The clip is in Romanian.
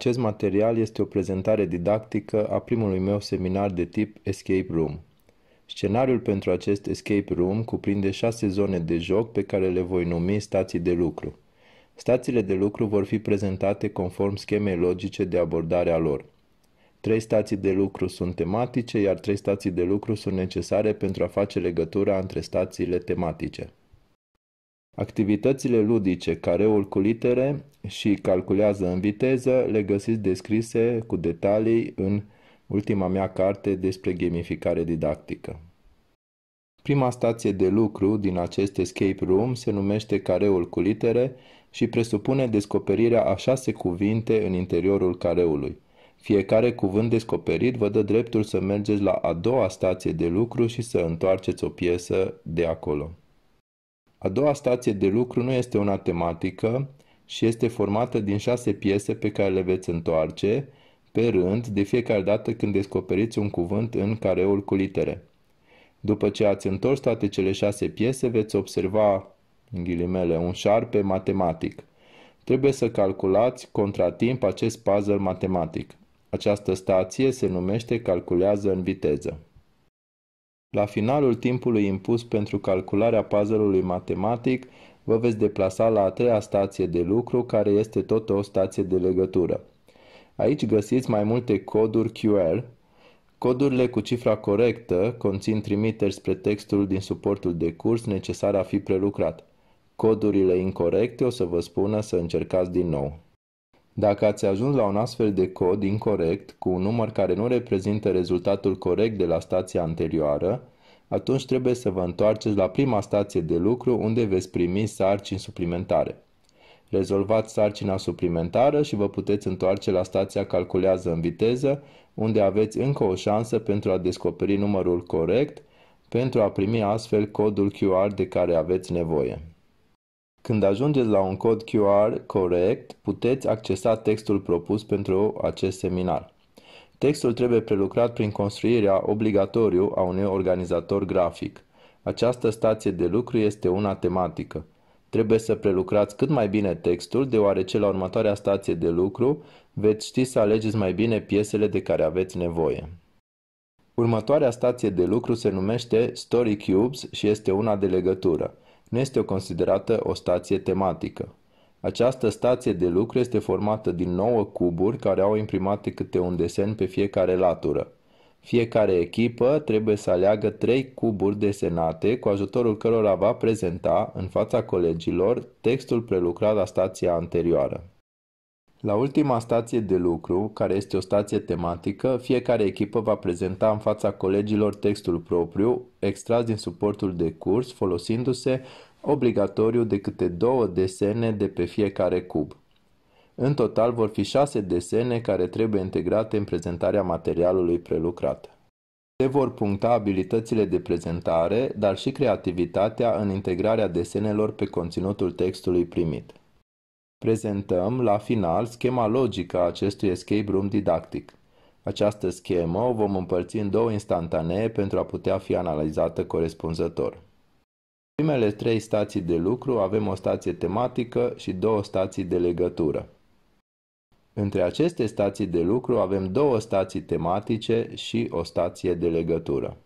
Acest material este o prezentare didactică a primului meu seminar de tip Escape Room. Scenariul pentru acest Escape Room cuprinde șase zone de joc pe care le voi numi stații de lucru. Stațiile de lucru vor fi prezentate conform schemei logice de abordare a lor. Trei stații de lucru sunt tematice, iar trei stații de lucru sunt necesare pentru a face legătura între stațiile tematice. Activitățile ludice cu litere și calculează în viteză le găsiți descrise cu detalii în ultima mea carte despre gamificare didactică. Prima stație de lucru din acest escape room se numește careul cu litere și presupune descoperirea a șase cuvinte în interiorul careului. Fiecare cuvânt descoperit vă dă dreptul să mergeți la a doua stație de lucru și să întoarceți o piesă de acolo. A doua stație de lucru nu este una tematică și este formată din șase piese pe care le veți întoarce, pe rând, de fiecare dată când descoperiți un cuvânt în careul cu litere. După ce ați întors toate cele șase piese, veți observa, în ghilimele, un șarpe matematic. Trebuie să calculați contratimp acest puzzle matematic. Această stație se numește calculează în viteză. La finalul timpului impus pentru calcularea puzzle-ului matematic, vă veți deplasa la a treia stație de lucru, care este tot o stație de legătură. Aici găsiți mai multe coduri QR. Codurile cu cifra corectă conțin trimiteri spre textul din suportul de curs necesar a fi prelucrat. Codurile incorrecte o să vă spună să încercați din nou. Dacă ați ajuns la un astfel de cod incorrect, cu un număr care nu reprezintă rezultatul corect de la stația anterioară, atunci trebuie să vă întoarceți la prima stație de lucru unde veți primi sarcini suplimentare. Rezolvați sarcina suplimentară și vă puteți întoarce la stația Calculează în viteză, unde aveți încă o șansă pentru a descoperi numărul corect, pentru a primi astfel codul QR de care aveți nevoie. Când ajungeți la un cod QR corect, puteți accesa textul propus pentru acest seminar. Textul trebuie prelucrat prin construirea obligatoriu a unui organizator grafic. Această stație de lucru este una tematică. Trebuie să prelucrați cât mai bine textul, deoarece la următoarea stație de lucru veți ști să alegeți mai bine piesele de care aveți nevoie. Următoarea stație de lucru se numește Story Cubes și este una de legătură nu este considerată o stație tematică. Această stație de lucru este formată din 9 cuburi care au imprimate câte un desen pe fiecare latură. Fiecare echipă trebuie să aleagă 3 cuburi desenate cu ajutorul cărora va prezenta în fața colegilor textul prelucrat la stația anterioară. La ultima stație de lucru, care este o stație tematică, fiecare echipă va prezenta în fața colegilor textul propriu, extras din suportul de curs, folosindu-se obligatoriu de câte două desene de pe fiecare cub. În total vor fi șase desene care trebuie integrate în prezentarea materialului prelucrat. Se vor puncta abilitățile de prezentare, dar și creativitatea în integrarea desenelor pe conținutul textului primit. Prezentăm, la final, schema logică a acestui escape room didactic. Această schemă o vom împărți în două instantanee pentru a putea fi analizată corespunzător. Primele trei stații de lucru avem o stație tematică și două stații de legătură. Între aceste stații de lucru avem două stații tematice și o stație de legătură.